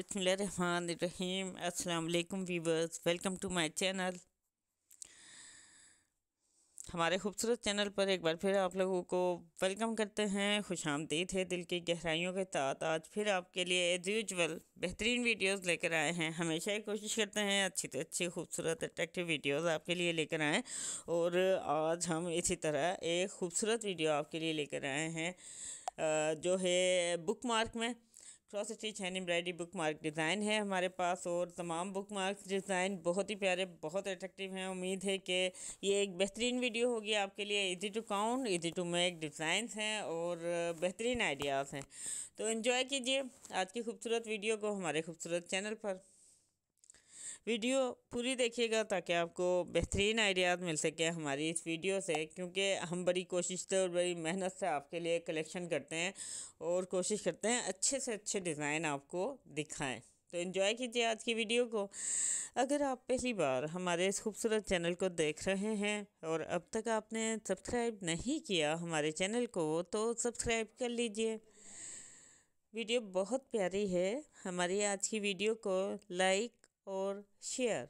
अस्सलाम वालेकुम viewers welcome to my channel हमारे खूबसूरत चैनल पर एक बार फिर आप लोगों को वेलकम करते हैं खुश आमदीद है दिल की गहराइयों के साथ आज फिर आपके लिए एज यूजल बेहतरीन वीडियोस लेकर आए हैं हमेशा ही कोशिश करते हैं अच्छी से अच्छी खूबसूरत अट्रैक्टिव वीडियोस आपके लिए लेकर आएँ और आज हम इसी तरह एक खूबसूरत वीडियो आपके लिए लेकर आए हैं जो है बुक मार्क में cross stitch hand embroidery bookmark design है हमारे पास और तमाम बुक मार्क डिज़ाइन बहुत ही प्यारे बहुत अट्रैक्टिव हैं उम्मीद है कि ये एक बेहतरीन वीडियो होगी आपके लिए easy to count easy to make design हैं और बेहतरीन आइडियाज़ हैं तो इन्जॉय कीजिए आज की खूबसूरत वीडियो को हमारे खूबसूरत चैनल पर वीडियो पूरी देखिएगा ताकि आपको बेहतरीन आइडियाज़ मिल सके हमारी इस वीडियो से क्योंकि हम बड़ी कोशिश से और बड़ी मेहनत से आपके लिए कलेक्शन करते हैं और कोशिश करते हैं अच्छे से अच्छे डिज़ाइन आपको दिखाएँ तो इन्जॉय कीजिए आज की वीडियो को अगर आप पहली बार हमारे इस खूबसूरत चैनल को देख रहे हैं और अब तक आपने सब्सक्राइब नहीं किया हमारे चैनल को तो सब्सक्राइब कर लीजिए वीडियो बहुत प्यारी है हमारी आज की वीडियो को लाइक और शेयर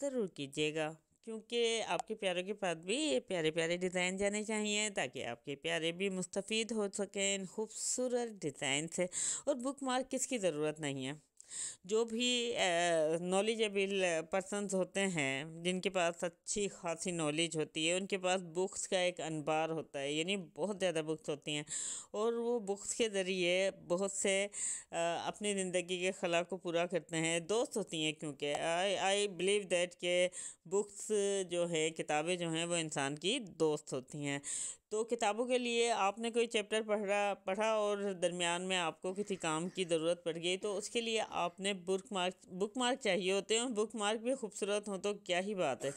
ज़रूर कीजिएगा क्योंकि आपके प्यारों के पास भी ये प्यारे प्यारे डिज़ाइन जाने चाहिए ताकि आपके प्यारे भी मुस्तफ़ हो सकें खूबसूरत डिज़ाइन से और बुक मार्क किसकी ज़रूरत नहीं है जो भी नॉलेजेबल पर्सनस होते हैं जिनके पास अच्छी खासी नॉलेज होती है उनके पास बुक्स का एक अनबार होता है यानी बहुत ज़्यादा बुक्स होती हैं और वो बुक्स के ज़रिए बहुत से अपनी ज़िंदगी के खला को पूरा करते हैं दोस्त होती हैं क्योंकि आई आई बिलीव दैट के बुक्स जो है किताबें जो हैं वो इंसान की दोस्त होती हैं तो किताबों के लिए आपने कोई चैप्टर पढ़ा पढ़ा और दरमियान में आपको किसी काम की ज़रूरत पड़ गई तो उसके लिए आपने बुक मार्क बुक मार्क चाहिए होते हैं बुक मार्क भी खूबसूरत हों तो क्या ही बात है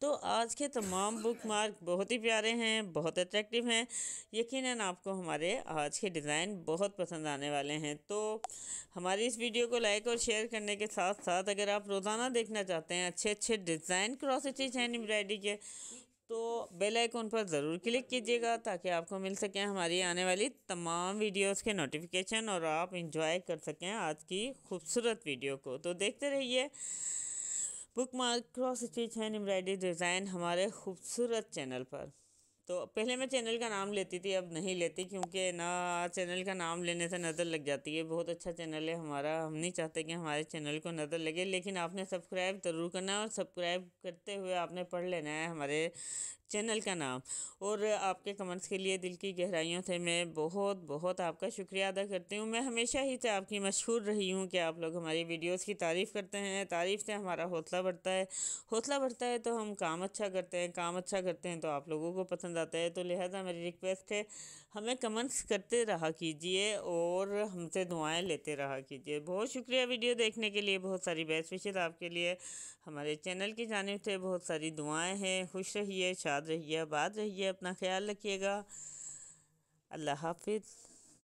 तो आज के तमाम बुक मार्क बहुत ही प्यारे हैं बहुत अट्रैक्टिव हैं यकीन आपको हमारे आज के डिज़ाइन बहुत पसंद आने वाले हैं तो हमारी इस वीडियो को लाइक और शेयर करने के साथ साथ अगर आप रोज़ाना देखना चाहते हैं अच्छे अच्छे design cross stitch hand embroidery के तो बेल आइकॉन पर ज़रूर क्लिक कीजिएगा ताकि आपको मिल सके हमारी आने वाली तमाम वीडियोस के नोटिफिकेशन और आप इंजॉय कर सकें आज की खूबसूरत वीडियो को तो देखते रहिए bookmark cross stitch and embroidery design हमारे खूबसूरत चैनल पर तो पहले मैं चैनल का नाम लेती थी अब नहीं लेती क्योंकि ना चैनल का नाम लेने से नज़र लग जाती है बहुत अच्छा चैनल है हमारा हम नहीं चाहते कि हमारे चैनल को नज़र लगे लेकिन आपने सब्सक्राइब ज़रूर करना है और सब्सक्राइब करते हुए आपने पढ़ लेना है हमारे चैनल का नाम और आपके कमेंट्स के लिए दिल की गहराइयों से मैं बहुत बहुत आपका शुक्रिया अदा करती हूँ मैं हमेशा ही से आपकी मशहूर रही हूँ कि आप लोग हमारी वीडियोस की तारीफ़ करते हैं तारीफ़ से हमारा हौसला बढ़ता है हौसला बढ़ता है तो हम काम अच्छा करते हैं काम अच्छा करते हैं तो आप लोगों को पसंद आता है तो लिहाजा मेरी रिक्वेस्ट है हमें कमेंट्स करते रहा कीजिए और हमसे दुआएं लेते रहा कीजिए बहुत शुक्रिया वीडियो देखने के लिए बहुत सारी बेस्ट विशेष आपके लिए हमारे चैनल की जानब से बहुत सारी दुआएँ हैं खुश रहिए शाद रहिए आबाद रहिए अपना ख्याल रखिएगा अल्लाह हाफिज़